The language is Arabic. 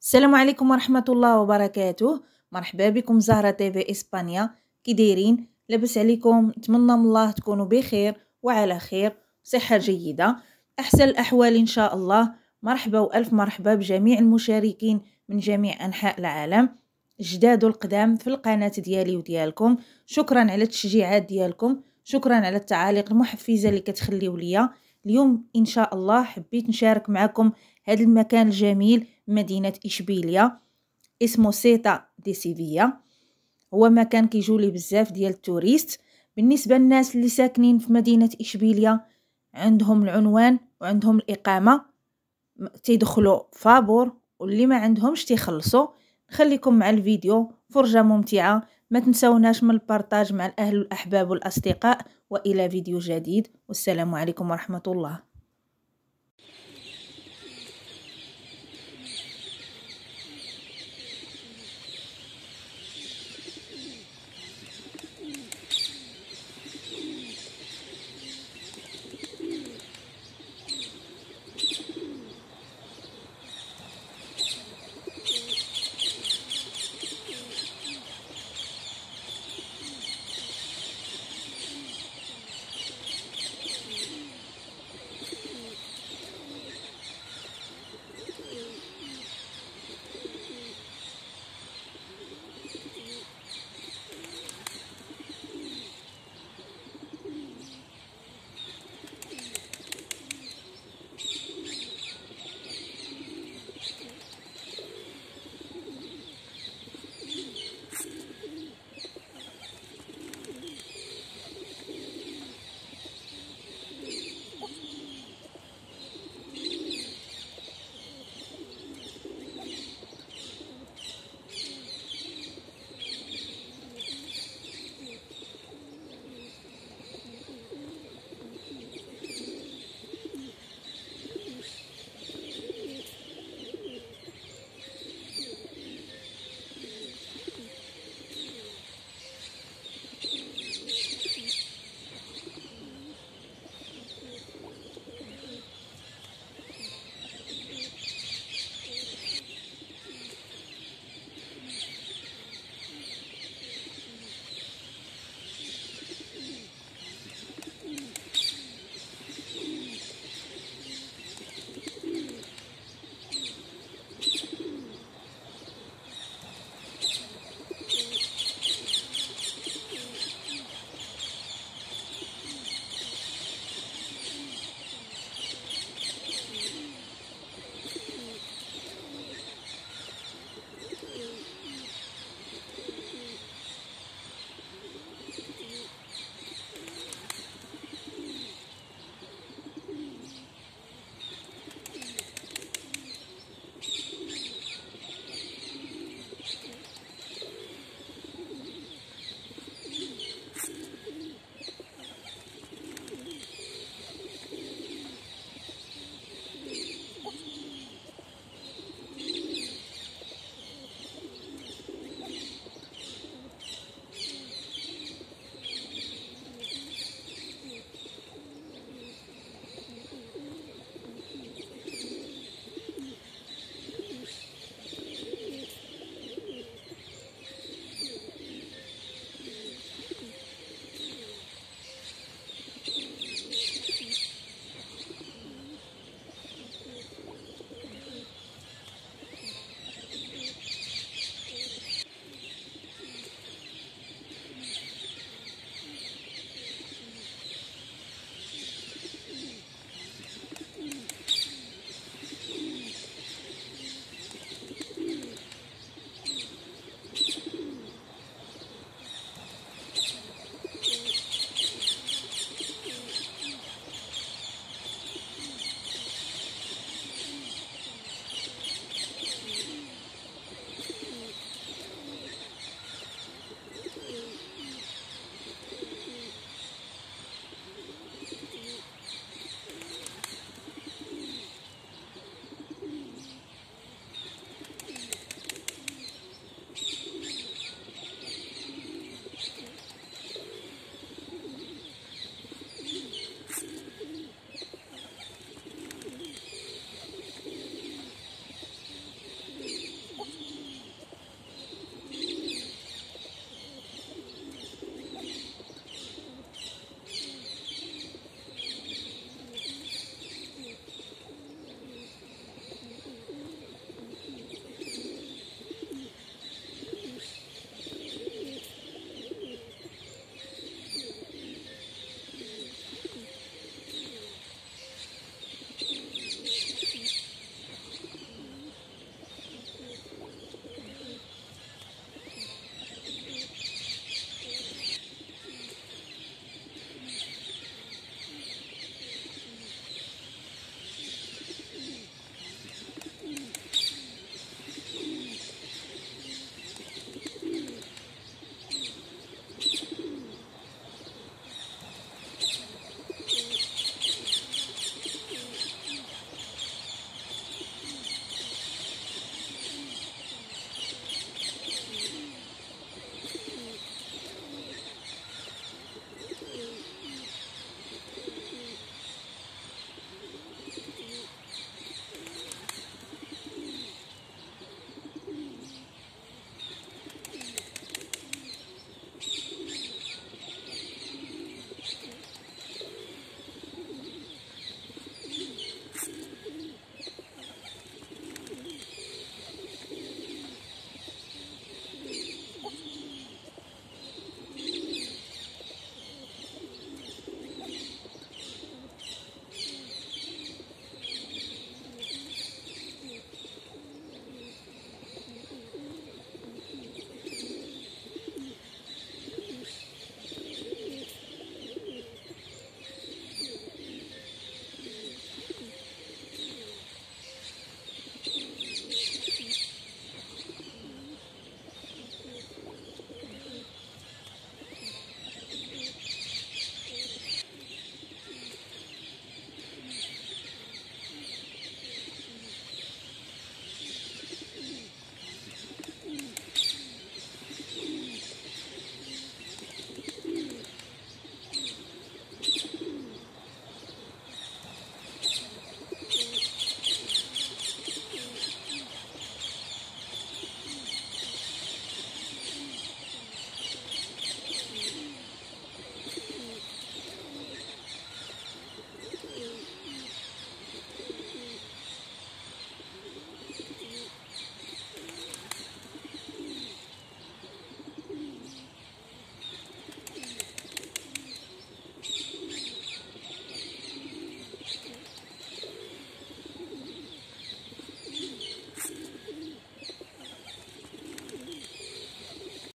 السلام عليكم ورحمة الله وبركاته مرحبا بكم زهرة تيفي إسبانيا كديرين لبس لاباس عليكم نتمنى من الله تكونوا بخير وعلى خير صحة جيدة أحسن الأحوال إن شاء الله مرحبا وألف مرحبا بجميع المشاركين من جميع أنحاء العالم جداد القدام في القناة ديالي وديالكم شكرا على التشجيعات ديالكم شكرا على التعاليق المحفزة اللي كتخليو ليا اليوم إن شاء الله حبيت نشارك معكم هذا المكان الجميل مدينة إشبيليا اسمه سيتا دي سيفيا هو مكان كيجولي ليه بزاف ديال التوريست بالنسبة للناس اللي ساكنين في مدينة إشبيليا عندهم العنوان وعندهم الإقامة تيدخلوا فابور واللي ما عندهمش تيخلصوا نخليكم مع الفيديو فرجة ممتعة ما تنسوناش من البارتاج مع الأهل والأحباب والأصدقاء وإلى فيديو جديد والسلام عليكم ورحمة الله